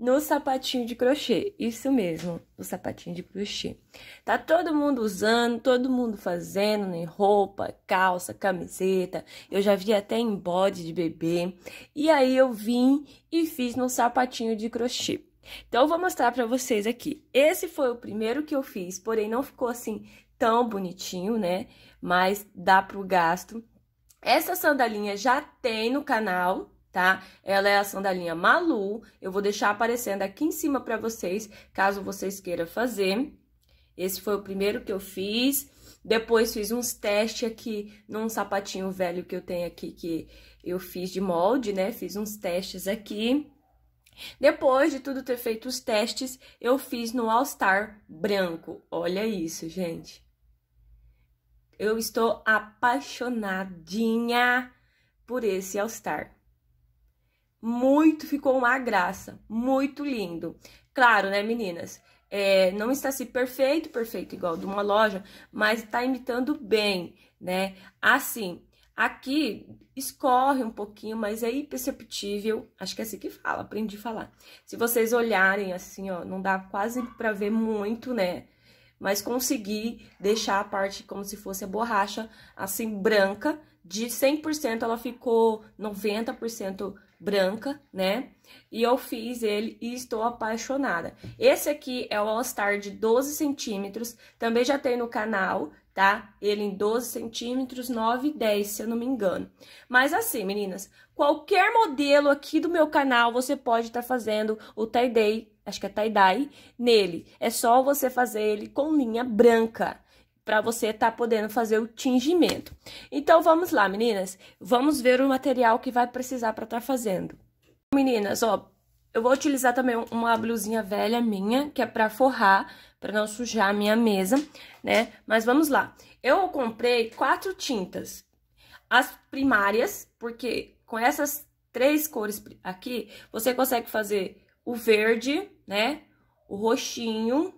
no sapatinho de crochê. Isso mesmo, no sapatinho de crochê. Tá todo mundo usando, todo mundo fazendo em né, roupa, calça, camiseta. Eu já vi até em bode de bebê. E aí eu vim e fiz no sapatinho de crochê. Então eu vou mostrar para vocês aqui. Esse foi o primeiro que eu fiz, porém não ficou assim tão bonitinho, né? Mas dá pro gasto. Essa sandalinha já tem no canal, tá? Ela é a sandalinha Malu, eu vou deixar aparecendo aqui em cima para vocês, caso vocês queiram fazer. Esse foi o primeiro que eu fiz. Depois fiz uns testes aqui num sapatinho velho que eu tenho aqui, que eu fiz de molde, né? Fiz uns testes aqui. Depois de tudo ter feito os testes, eu fiz no All Star branco. Olha isso, gente. Eu estou apaixonadinha por esse All Star. Muito ficou uma graça, muito lindo. Claro, né, meninas? É, não está se perfeito, perfeito igual de uma loja, mas está imitando bem, né? Assim, Aqui escorre um pouquinho, mas é imperceptível. Acho que é assim que fala, aprendi a falar. Se vocês olharem assim, ó, não dá quase para ver muito, né? Mas consegui deixar a parte como se fosse a borracha, assim, branca. De 100% ela ficou 90% branca, né? E eu fiz ele e estou apaixonada. Esse aqui é o All Star de 12 centímetros, também já tem no canal, tá? Ele em 12 centímetros, 9 e 10, se eu não me engano. Mas assim, meninas, qualquer modelo aqui do meu canal, você pode estar tá fazendo o tie-dye, acho que é tie-dye, nele. É só você fazer ele com linha branca para você estar tá podendo fazer o tingimento. Então vamos lá, meninas, vamos ver o material que vai precisar para estar tá fazendo. Meninas, ó, eu vou utilizar também uma blusinha velha minha, que é para forrar, para não sujar a minha mesa, né? Mas vamos lá. Eu comprei quatro tintas. As primárias, porque com essas três cores aqui, você consegue fazer o verde, né? O roxinho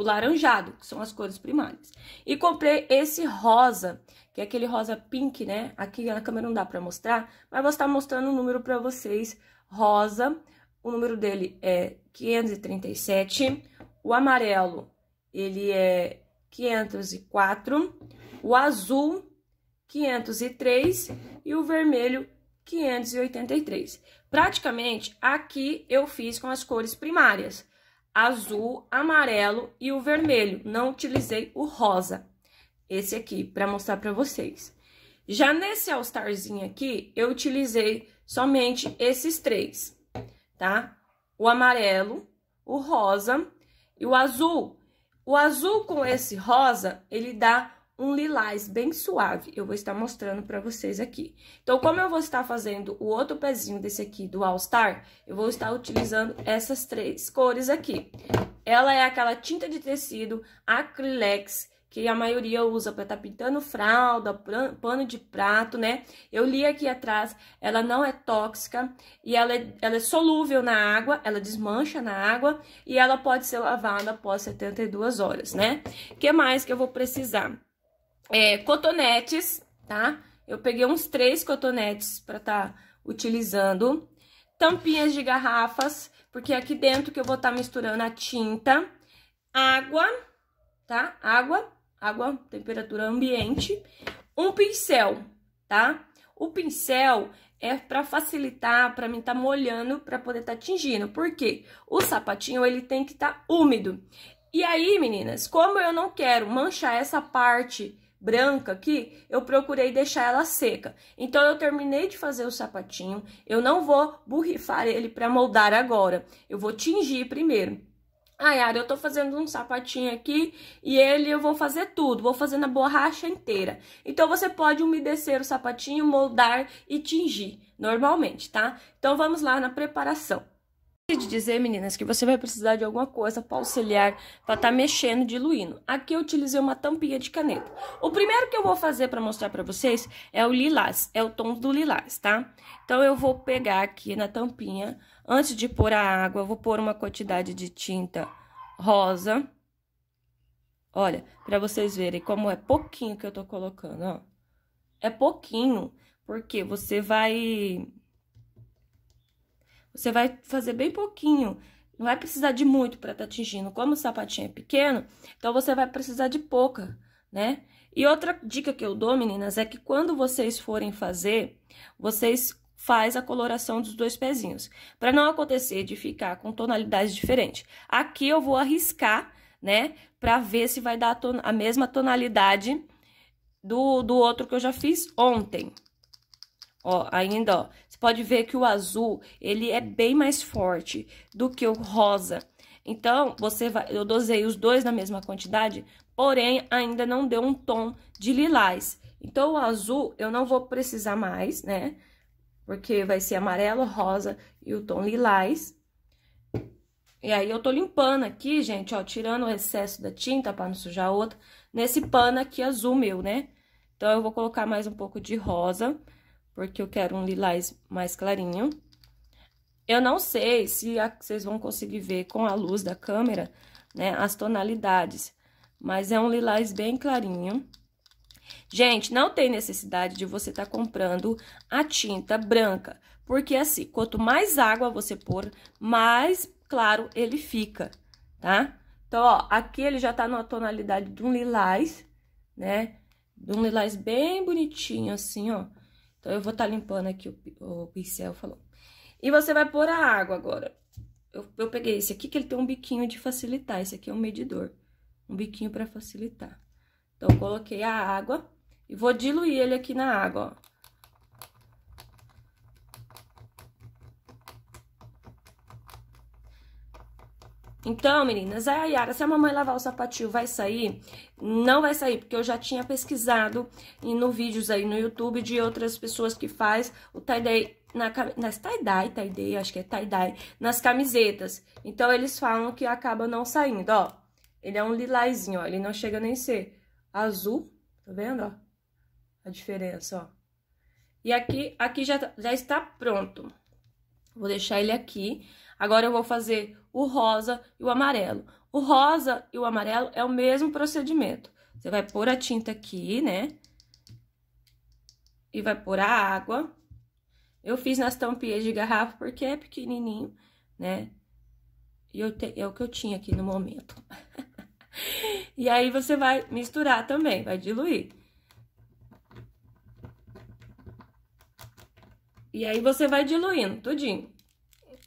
o laranjado, que são as cores primárias. E comprei esse rosa, que é aquele rosa pink, né? Aqui na câmera não dá pra mostrar, mas vou estar mostrando o um número pra vocês, rosa. O número dele é 537, o amarelo, ele é 504, o azul, 503 e o vermelho, 583. Praticamente, aqui eu fiz com as cores primárias azul, amarelo e o vermelho. Não utilizei o rosa, esse aqui, para mostrar para vocês. Já nesse All Starzinho aqui, eu utilizei somente esses três, tá? O amarelo, o rosa e o azul. O azul com esse rosa, ele dá um lilás bem suave, eu vou estar mostrando para vocês aqui. Então, como eu vou estar fazendo o outro pezinho desse aqui do All Star, eu vou estar utilizando essas três cores aqui. Ela é aquela tinta de tecido Acrylex, que a maioria usa para estar tá pintando fralda, pano de prato, né? Eu li aqui atrás, ela não é tóxica e ela é, ela é solúvel na água, ela desmancha na água e ela pode ser lavada após 72 horas, né? O que mais que eu vou precisar? é, cotonetes, tá? Eu peguei uns três cotonetes para estar tá utilizando. Tampinhas de garrafas, porque é aqui dentro que eu vou estar tá misturando a tinta. Água, tá? Água, água, temperatura ambiente. Um pincel, tá? O pincel é para facilitar, para mim estar tá molhando, para poder estar tá tingindo. Porque O sapatinho, ele tem que estar tá úmido. E aí, meninas, como eu não quero manchar essa parte branca aqui, eu procurei deixar ela seca. Então, eu terminei de fazer o sapatinho, eu não vou borrifar ele para moldar agora, eu vou tingir primeiro. Ah, Yara, eu tô fazendo um sapatinho aqui e ele eu vou fazer tudo, vou fazer na borracha inteira. Então, você pode umedecer o sapatinho, moldar e tingir normalmente, tá? Então, vamos lá na preparação de dizer, meninas, que você vai precisar de alguma coisa para auxiliar, para estar tá mexendo, diluindo. Aqui eu utilizei uma tampinha de caneta. O primeiro que eu vou fazer para mostrar para vocês é o lilás, é o tom do lilás, tá? Então, eu vou pegar aqui na tampinha, antes de pôr a água, eu vou pôr uma quantidade de tinta rosa. Olha, para vocês verem como é pouquinho que eu tô colocando, ó. É pouquinho, porque você vai você vai fazer bem pouquinho, não vai precisar de muito para estar tá atingindo. Como o sapatinho é pequeno, então você vai precisar de pouca, né? E outra dica que eu dou, meninas, é que quando vocês forem fazer, vocês faz a coloração dos dois pezinhos, para não acontecer de ficar com tonalidades diferentes. Aqui eu vou arriscar, né, para ver se vai dar a, ton a mesma tonalidade do, do outro que eu já fiz ontem. Ó, ainda, ó, pode ver que o azul, ele é hum. bem mais forte do que o rosa. Então, você vai, eu dosei os dois na mesma quantidade, porém, ainda não deu um tom de lilás. Então, o azul eu não vou precisar mais, né? Porque vai ser amarelo, rosa e o tom lilás. E aí, eu tô limpando aqui, gente, ó, tirando o excesso da tinta para não sujar outra, nesse pano aqui azul meu, né? Então, eu vou colocar mais um pouco de rosa porque eu quero um lilás mais clarinho. Eu não sei se a, vocês vão conseguir ver com a luz da câmera, né, as tonalidades, mas é um lilás bem clarinho. Gente, não tem necessidade de você estar tá comprando a tinta branca, porque assim, quanto mais água você pôr, mais claro ele fica, tá? Então, ó, aqui ele já tá numa tonalidade de um lilás, né? De um lilás bem bonitinho, assim, ó. Então, eu vou estar tá limpando aqui o, o pincel, falou. E você vai pôr a água agora. Eu, eu, peguei esse aqui, que ele tem um biquinho de facilitar. Esse aqui é um medidor. Um biquinho para facilitar. Então, eu coloquei a água e vou diluir ele aqui na água, ó. Então, meninas, é a Yara, se a mamãe lavar o sapatinho, vai sair? Não vai sair, porque eu já tinha pesquisado e no vídeos aí no YouTube de outras pessoas que faz o tie-dye na, nas tie-dye, tie-dye, acho que é tie-dye, nas camisetas. Então, eles falam que acaba não saindo, ó. Ele é um lilazinho, ó, ele não chega nem a ser azul, tá vendo, ó? A diferença, ó. E aqui, aqui já, tá, já está pronto. Vou deixar ele aqui. Agora eu vou fazer o rosa e o amarelo. O rosa e o amarelo é o mesmo procedimento. Você vai pôr a tinta aqui, né? E vai pôr a água. Eu fiz nas tampinhas de garrafa porque é pequenininho, né? E eu te... é o que eu tinha aqui no momento. e aí, você vai misturar também, vai diluir. E aí você vai diluindo tudinho,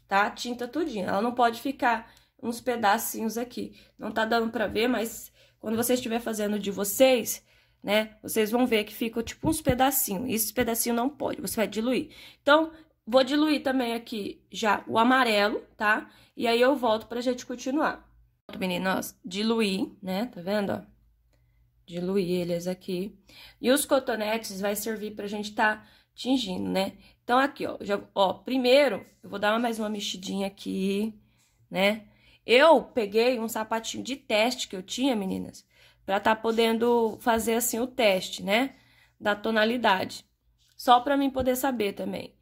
tá? Tinta tudinho. Ela não pode ficar uns pedacinhos aqui. Não tá dando pra ver, mas quando você estiver fazendo de vocês, né? Vocês vão ver que ficam tipo uns pedacinhos. E esses pedacinhos não pode, você vai diluir. Então, vou diluir também aqui já o amarelo, tá? E aí eu volto pra gente continuar. Meninas, diluir, né? Tá vendo, ó? Diluir eles aqui. E os cotonetes vai servir pra gente tá tingindo, né? Então, aqui, ó, já, ó, primeiro, eu vou dar mais uma mexidinha aqui, né? Eu peguei um sapatinho de teste que eu tinha, meninas, pra tá podendo fazer, assim, o teste, né? Da tonalidade. Só pra mim poder saber também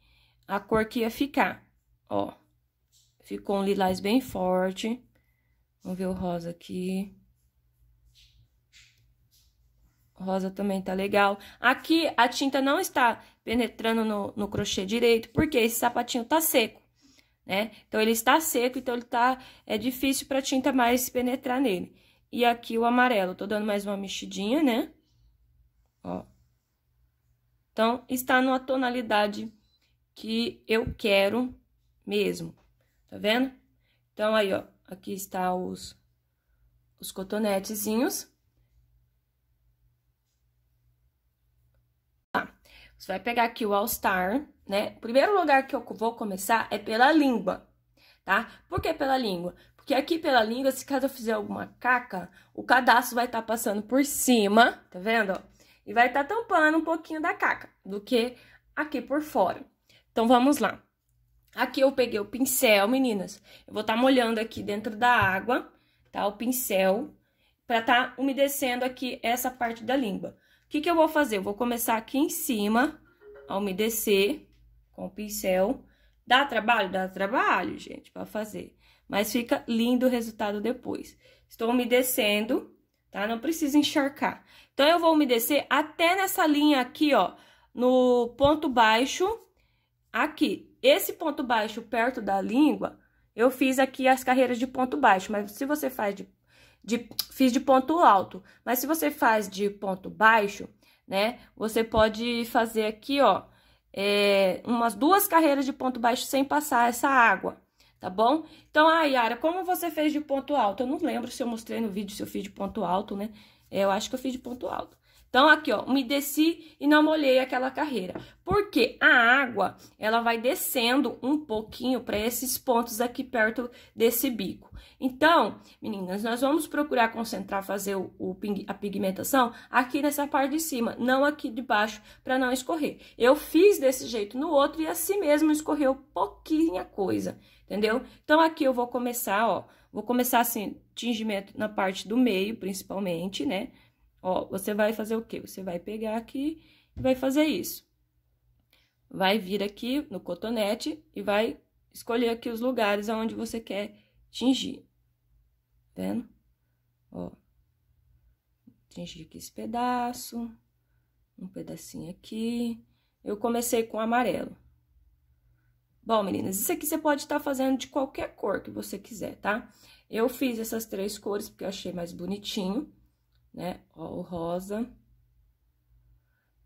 a cor que ia ficar, ó. Ficou um lilás bem forte. Vamos ver o rosa aqui rosa também tá legal. Aqui a tinta não está penetrando no, no crochê direito, porque esse sapatinho tá seco, né? Então, ele está seco, então ele tá... É difícil pra tinta mais penetrar nele. E aqui o amarelo, tô dando mais uma mexidinha, né? Ó. Então, está numa tonalidade que eu quero mesmo, tá vendo? Então, aí, ó, aqui está os, os cotonetezinhos. Você vai pegar aqui o All Star, né? O primeiro lugar que eu vou começar é pela língua, tá? Por que pela língua? Porque aqui pela língua, se caso eu fizer alguma caca, o cadastro vai estar tá passando por cima, tá vendo? E vai estar tá tampando um pouquinho da caca, do que aqui por fora. Então, vamos lá. Aqui eu peguei o pincel, meninas. Eu vou estar tá molhando aqui dentro da água, tá? O pincel, para estar tá umedecendo aqui essa parte da língua que, que eu vou fazer? Eu vou começar aqui em cima, a umedecer com o pincel. Dá trabalho? Dá trabalho, gente, para fazer. Mas fica lindo o resultado depois. Estou umedecendo, tá? Não precisa encharcar. Então, eu vou umedecer até nessa linha aqui, ó, no ponto baixo, aqui. Esse ponto baixo perto da língua, eu fiz aqui as carreiras de ponto baixo, mas se você faz de de, fiz de ponto alto. Mas se você faz de ponto baixo, né? Você pode fazer aqui, ó, é, umas duas carreiras de ponto baixo sem passar essa água, tá bom? Então, a ah, área, Yara, como você fez de ponto alto? Eu não lembro se eu mostrei no vídeo se eu fiz de ponto alto, né? É, eu acho que eu fiz de ponto alto. Então, aqui, ó, umedeci e não molhei aquela carreira. Porque a água, ela vai descendo um pouquinho para esses pontos aqui perto desse bico. Então, meninas, nós vamos procurar concentrar, fazer o, o a pigmentação aqui nessa parte de cima, não aqui de baixo, para não escorrer. Eu fiz desse jeito no outro e assim mesmo escorreu pouquinha coisa, entendeu? Então, aqui eu vou começar, ó, vou começar assim, tingimento na parte do meio, principalmente, né? Ó, você vai fazer o quê? Você vai pegar aqui e vai fazer isso. Vai vir aqui no cotonete e vai escolher aqui os lugares aonde você quer tingir. Tá vendo? Ó, tingir aqui esse pedaço, um pedacinho aqui. Eu comecei com amarelo. Bom, meninas, isso aqui você pode estar tá fazendo de qualquer cor que você quiser, tá? Eu fiz essas três cores porque eu achei mais bonitinho né? Ó, o rosa.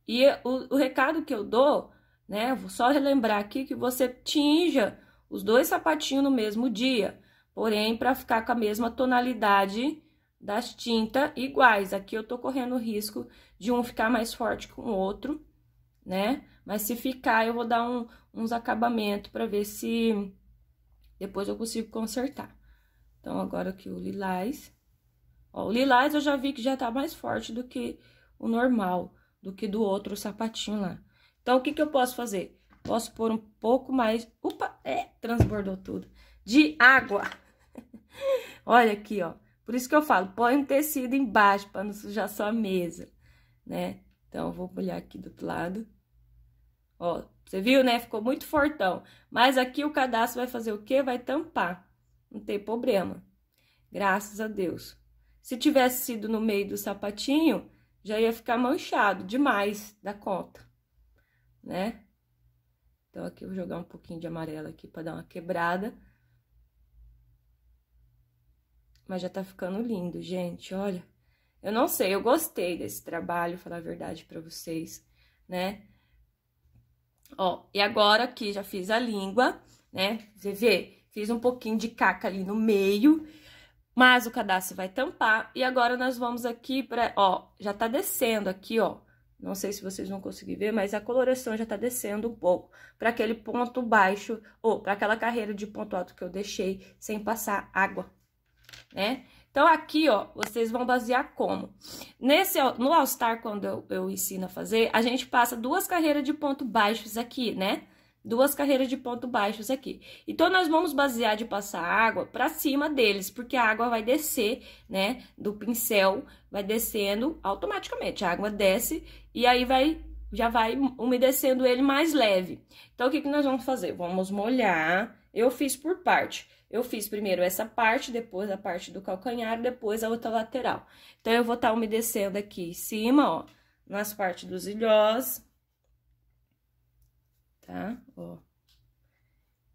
E o, o recado que eu dou, né? Vou só relembrar aqui que você tinja os dois sapatinhos no mesmo dia, porém para ficar com a mesma tonalidade das tintas iguais. Aqui eu tô correndo o risco de um ficar mais forte que o outro, né? Mas se ficar, eu vou dar um, uns acabamentos para ver se depois eu consigo consertar. Então, agora aqui o lilás. Ó, o lilás eu já vi que já tá mais forte do que o normal, do que do outro sapatinho lá. Então, o que que eu posso fazer? Posso pôr um pouco mais... Opa! É, transbordou tudo. De água. Olha aqui, ó. Por isso que eu falo, põe um tecido embaixo para não sujar sua mesa, né? Então, vou molhar aqui do outro lado. Ó, você viu, né? Ficou muito fortão. Mas aqui o cadastro vai fazer o quê? Vai tampar. Não tem problema. Graças a Deus. Se tivesse sido no meio do sapatinho, já ia ficar manchado demais da conta, né? Então, aqui eu vou jogar um pouquinho de amarelo aqui para dar uma quebrada. Mas já tá ficando lindo, gente, olha. Eu não sei, eu gostei desse trabalho, falar a verdade para vocês, né? Ó, e agora aqui já fiz a língua, né? Você vê, fiz um pouquinho de caca ali no meio mas o cadastro vai tampar e agora nós vamos aqui para, ó, já tá descendo aqui, ó. Não sei se vocês vão conseguir ver, mas a coloração já tá descendo um pouco para aquele ponto baixo ou para aquela carreira de ponto alto que eu deixei sem passar água, né? Então, aqui, ó, vocês vão basear como? Nesse, no All Star, quando eu, eu ensino a fazer, a gente passa duas carreiras de ponto baixos aqui, né? duas carreiras de ponto baixos aqui. Então, nós vamos basear de passar água para cima deles, porque a água vai descer, né, do pincel, vai descendo automaticamente. A água desce e aí vai, já vai umedecendo ele mais leve. Então, o que, que nós vamos fazer? Vamos molhar. Eu fiz por parte. Eu fiz primeiro essa parte, depois a parte do calcanhar, depois a outra lateral. Então, eu vou estar tá umedecendo aqui em cima, ó, nas partes dos ilhós, tá? Ó.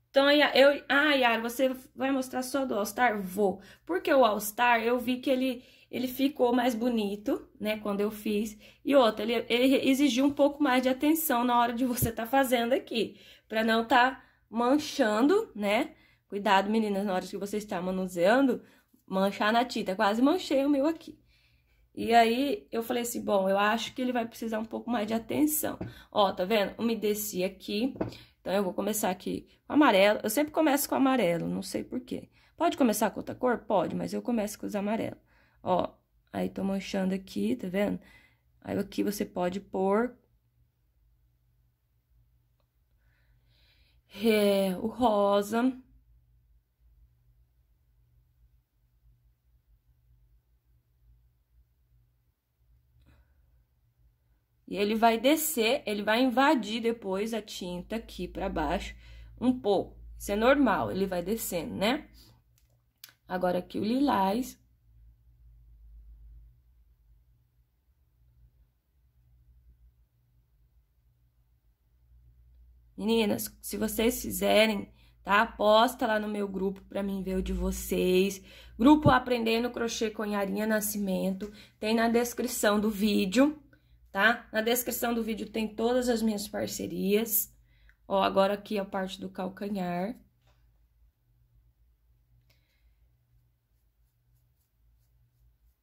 Então, eu... Ah, Yara, você vai mostrar só do All Star? Vou. Porque o All Star, eu vi que ele, ele ficou mais bonito, né? Quando eu fiz. E outra, ele, ele exigiu um pouco mais de atenção na hora de você tá fazendo aqui. Pra não tá manchando, né? Cuidado, meninas, na hora que você está manuseando, manchar na tinta. Quase manchei o meu aqui. E aí eu falei assim, bom, eu acho que ele vai precisar um pouco mais de atenção. Ó, tá vendo? Umedeci aqui. Então eu vou começar aqui com amarelo. Eu sempre começo com amarelo, não sei porquê Pode começar com outra cor? Pode, mas eu começo com os amarelos. Ó, aí tô manchando aqui, tá vendo? Aí aqui você pode pôr é, o rosa, E ele vai descer, ele vai invadir depois a tinta aqui para baixo um pouco. Isso é normal, ele vai descendo, né? Agora aqui o lilás. Meninas, se vocês fizerem, tá? Posta lá no meu grupo para mim ver o de vocês. Grupo Aprendendo Crochê com Yarinha Nascimento, tem na descrição do vídeo tá? Na descrição do vídeo tem todas as minhas parcerias. Ó, agora aqui a parte do calcanhar.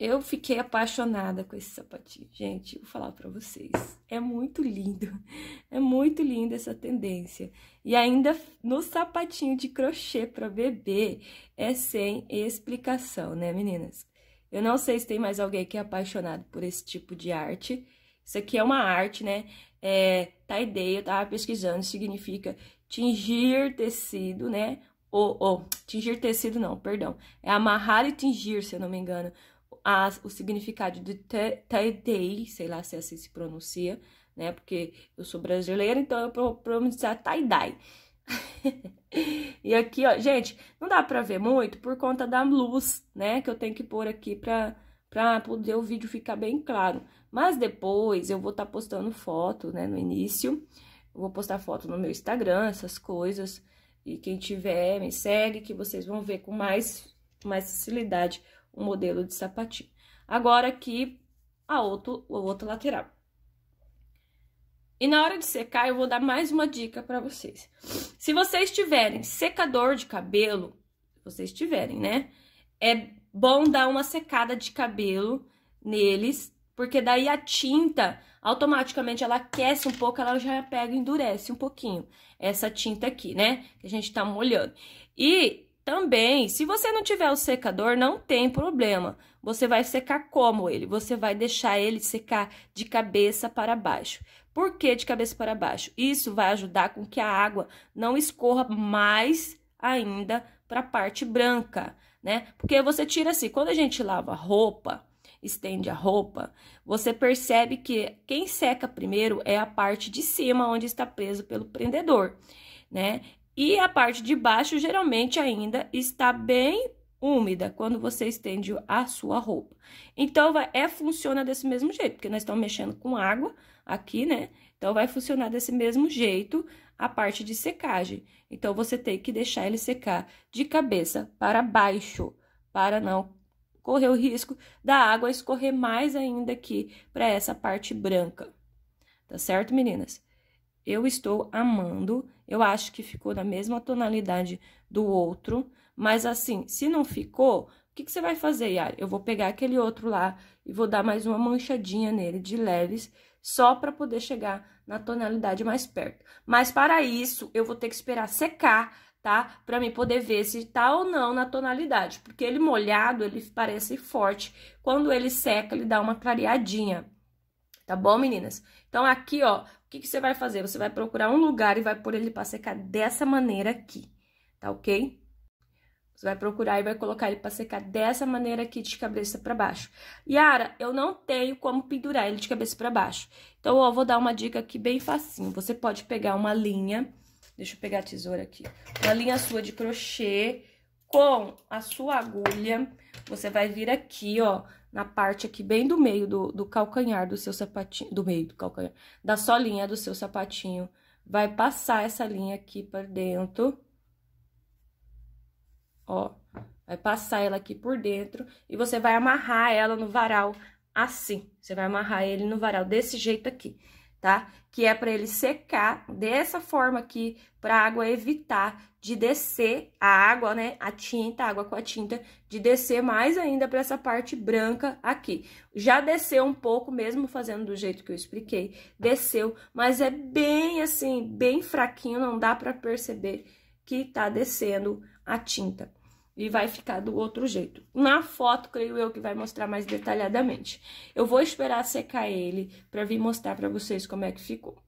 Eu fiquei apaixonada com esse sapatinho, gente, vou falar para vocês. É muito lindo, é muito linda essa tendência. E ainda no sapatinho de crochê para bebê é sem explicação, né, meninas? Eu não sei se tem mais alguém que é apaixonado por esse tipo de arte. Isso aqui é uma arte, né? É, taidei, tá eu tava pesquisando, significa tingir tecido, né? Ou, ou tingir tecido não, perdão. É amarrar e tingir, se eu não me engano. A, o significado de taidei, sei lá se assim se pronuncia, né? Porque eu sou brasileira, então eu vou pronunciar tie-dye. e aqui, ó, gente, não dá pra ver muito por conta da luz, né? Que eu tenho que pôr aqui pra, pra poder o vídeo ficar bem claro. Mas depois eu vou estar tá postando foto, né, no início. Eu vou postar foto no meu Instagram, essas coisas. E quem tiver, me segue, que vocês vão ver com mais, mais facilidade o modelo de sapatinho. Agora aqui, a outro, a outra lateral. E na hora de secar, eu vou dar mais uma dica para vocês. Se vocês tiverem secador de cabelo, vocês tiverem, né? É bom dar uma secada de cabelo neles porque daí a tinta automaticamente ela aquece um pouco, ela já pega endurece um pouquinho essa tinta aqui, né? Que a gente tá molhando. E também, se você não tiver o secador, não tem problema. Você vai secar como ele? Você vai deixar ele secar de cabeça para baixo. Por que de cabeça para baixo? Isso vai ajudar com que a água não escorra mais ainda para a parte branca, né? Porque você tira assim, quando a gente lava roupa, estende a roupa, você percebe que quem seca primeiro é a parte de cima, onde está preso pelo prendedor, né? E a parte de baixo geralmente ainda está bem úmida quando você estende a sua roupa. Então, vai, é, funciona desse mesmo jeito, porque nós estamos mexendo com água aqui, né? Então, vai funcionar desse mesmo jeito a parte de secagem. Então, você tem que deixar ele secar de cabeça para baixo, para não correr o risco da água escorrer mais ainda aqui para essa parte branca. Tá certo, meninas? Eu estou amando. Eu acho que ficou na mesma tonalidade do outro. Mas assim, se não ficou, o que, que você vai fazer, Yara? Eu vou pegar aquele outro lá e vou dar mais uma manchadinha nele de leves, só para poder chegar na tonalidade mais perto. Mas para isso, eu vou ter que esperar secar tá? Para mim poder ver se tá ou não na tonalidade, porque ele molhado, ele parece forte. Quando ele seca, ele dá uma clareadinha. Tá bom, meninas? Então aqui, ó, o que, que você vai fazer? Você vai procurar um lugar e vai pôr ele para secar dessa maneira aqui, tá ok? Você vai procurar e vai colocar ele para secar dessa maneira aqui, de cabeça para baixo. Yara, eu não tenho como pendurar ele de cabeça para baixo. Então, ó, eu vou dar uma dica aqui bem facinho. Você pode pegar uma linha Deixa eu pegar a tesoura aqui. Uma linha sua de crochê com a sua agulha, você vai vir aqui, ó, na parte aqui bem do meio do, do calcanhar do seu sapatinho, do meio do calcanhar, da solinha do seu sapatinho. Vai passar essa linha aqui por dentro, ó, vai passar ela aqui por dentro e você vai amarrar ela no varal assim. Você vai amarrar ele no varal desse jeito aqui tá? Que é para ele secar dessa forma aqui, para a água evitar de descer a água, né? A tinta, a água com a tinta, de descer mais ainda para essa parte branca aqui. Já desceu um pouco, mesmo fazendo do jeito que eu expliquei, desceu, mas é bem assim, bem fraquinho, não dá para perceber que tá descendo a tinta e vai ficar do outro jeito. Na foto, creio eu que vai mostrar mais detalhadamente. Eu vou esperar secar ele para vir mostrar para vocês como é que ficou.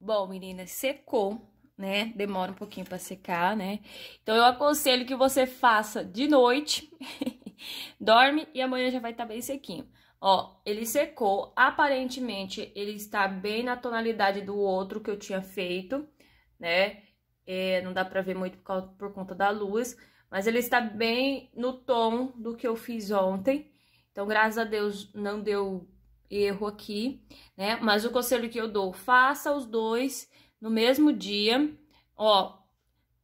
Bom, meninas, secou, né? Demora um pouquinho para secar, né? Então eu aconselho que você faça de noite, dorme e amanhã já vai estar tá bem sequinho. Ó, ele secou, aparentemente ele está bem na tonalidade do outro que eu tinha feito, né? É, não dá pra ver muito por, causa, por conta da luz, mas ele está bem no tom do que eu fiz ontem. Então, graças a Deus, não deu erro aqui, né? Mas o conselho que eu dou, faça os dois no mesmo dia. Ó,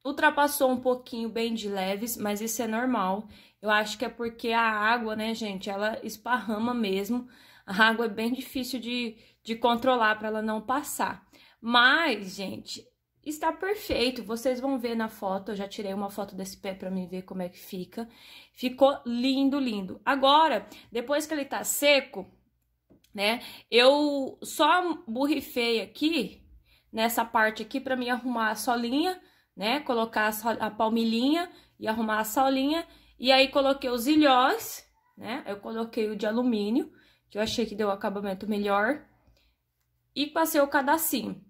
ultrapassou um pouquinho bem de leves, mas isso é normal. Eu acho que é porque a água, né, gente, ela esparrama mesmo. A água é bem difícil de, de controlar para ela não passar. Mas, gente, Está perfeito, vocês vão ver na foto, eu já tirei uma foto desse pé para mim ver como é que fica. Ficou lindo, lindo. Agora, depois que ele tá seco, né, eu só borrifei aqui, nessa parte aqui, para mim arrumar a solinha, né, colocar a palmilhinha e arrumar a solinha. E aí, coloquei os ilhós, né, eu coloquei o de alumínio, que eu achei que deu um acabamento melhor. E passei o cadacinho.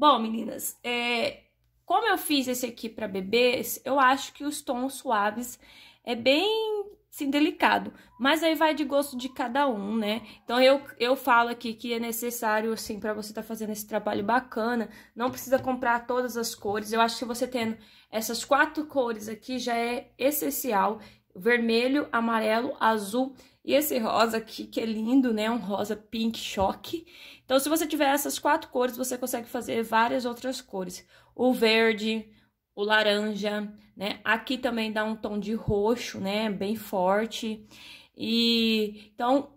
Bom, meninas, é, como eu fiz esse aqui para bebês, eu acho que os tons suaves é bem sim delicado, mas aí vai de gosto de cada um, né? Então eu, eu falo aqui que é necessário assim para você estar tá fazendo esse trabalho bacana, não precisa comprar todas as cores. Eu acho que você tendo essas quatro cores aqui já é essencial: vermelho, amarelo, azul e esse rosa aqui que é lindo, né? Um rosa pink choque. Então, se você tiver essas quatro cores, você consegue fazer várias outras cores. O verde, o laranja, né? Aqui também dá um tom de roxo, né? Bem forte. E então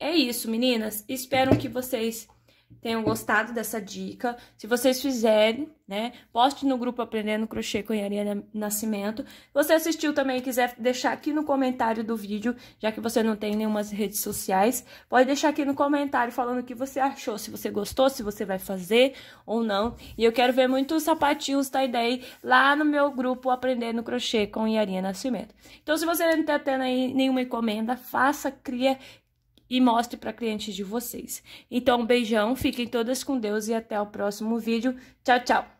é isso, meninas. Espero que vocês tenham gostado dessa dica. Se vocês fizerem, né? Poste no grupo Aprendendo Crochê com Yariana Nascimento. você assistiu também e quiser deixar aqui no comentário do vídeo, já que você não tem nenhuma redes sociais, pode deixar aqui no comentário falando o que você achou, se você gostou, se você vai fazer ou não. E eu quero ver muitos sapatinhos tie aí lá no meu grupo Aprendendo Crochê com Yariana Nascimento. Então, se você não está tendo aí nenhuma encomenda, faça, cria e mostre para clientes de vocês. Então, um beijão, fiquem todas com Deus e até o próximo vídeo. Tchau, tchau!